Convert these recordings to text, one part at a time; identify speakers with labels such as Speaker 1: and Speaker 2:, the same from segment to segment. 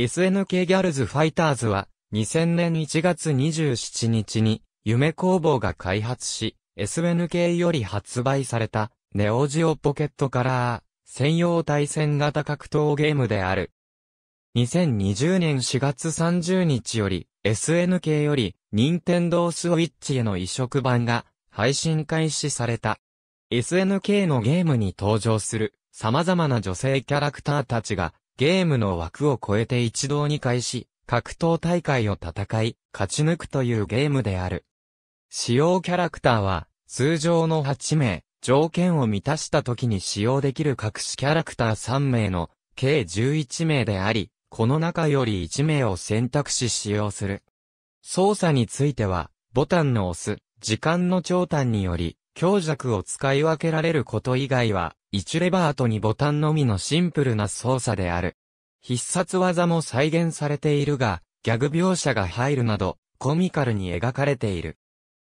Speaker 1: SNK ギャルズファイターズは、2000年1月27日に、夢工房が開発し、SNK より発売された、ネオジオポケットカラー、専用対戦型格闘ゲームである。2020年4月30日より、SNK より、任天堂スイッチへの移植版が、配信開始された。SNK のゲームに登場する、様々な女性キャラクターたちが、ゲームの枠を超えて一堂に会し、格闘大会を戦い、勝ち抜くというゲームである。使用キャラクターは、通常の8名、条件を満たした時に使用できる隠しキャラクター3名の、計11名であり、この中より1名を選択し使用する。操作については、ボタンの押す、時間の長短により、強弱を使い分けられること以外は、1レバーと2ボタンのみのシンプルな操作である。必殺技も再現されているが、ギャグ描写が入るなど、コミカルに描かれている。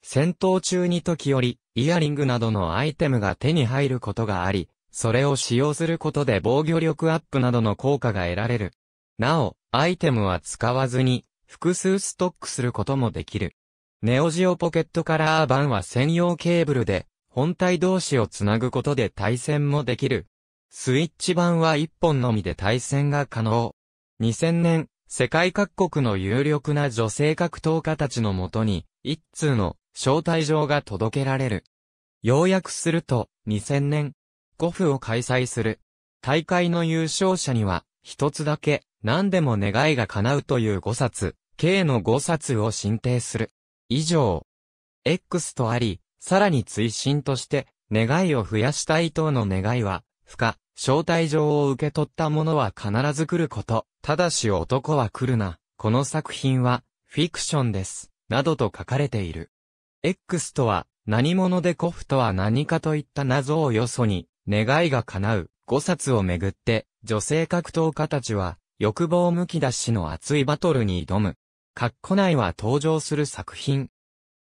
Speaker 1: 戦闘中に時折、イヤリングなどのアイテムが手に入ることがあり、それを使用することで防御力アップなどの効果が得られる。なお、アイテムは使わずに、複数ストックすることもできる。ネオジオポケットカラー版は専用ケーブルで、本体同士をつなぐことで対戦もできる。スイッチ版は1本のみで対戦が可能。2000年、世界各国の有力な女性格闘家たちのもとに、一通の招待状が届けられる。要約すると、2000年、5府を開催する。大会の優勝者には、一つだけ、何でも願いが叶うという5冊、計の5冊を進呈する。以上。X とあり、さらに追伸として、願いを増やしたい等の願いは、不可、招待状を受け取った者は必ず来ること、ただし男は来るな、この作品は、フィクションです、などと書かれている。X とは、何者でコフとは何かといった謎をよそに、願いが叶う、5冊をめぐって、女性格闘家たちは、欲望むき出しの熱いバトルに挑む。ッコ内は登場する作品、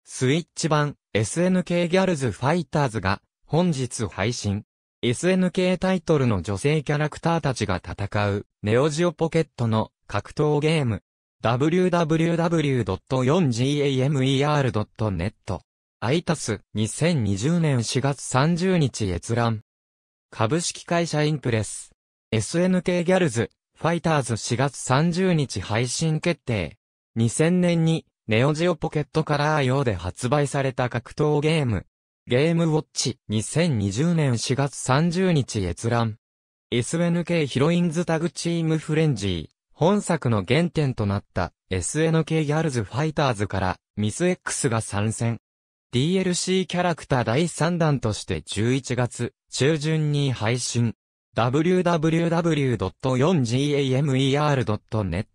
Speaker 1: スイッチ版 SNK ギャルズファイターズが本日配信。SNK タイトルの女性キャラクターたちが戦うネオジオポケットの格闘ゲーム。www.4gamer.net アイタス2020年4月30日閲覧。株式会社インプレス。SNK ギャルズファイターズ4月30日配信決定。2000年にネオジオポケットカラー用で発売された格闘ゲーム。ゲームウォッチ2020年4月30日閲覧。SNK ヒロインズタグチームフレンジー。本作の原点となった SNK ギャルズファイターズからミス X が参戦。DLC キャラクター第3弾として11月中旬に配信。www.4gamer.net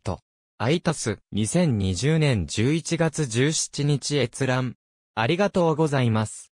Speaker 1: アイタス、2020年11月17日閲覧。ありがとうございます。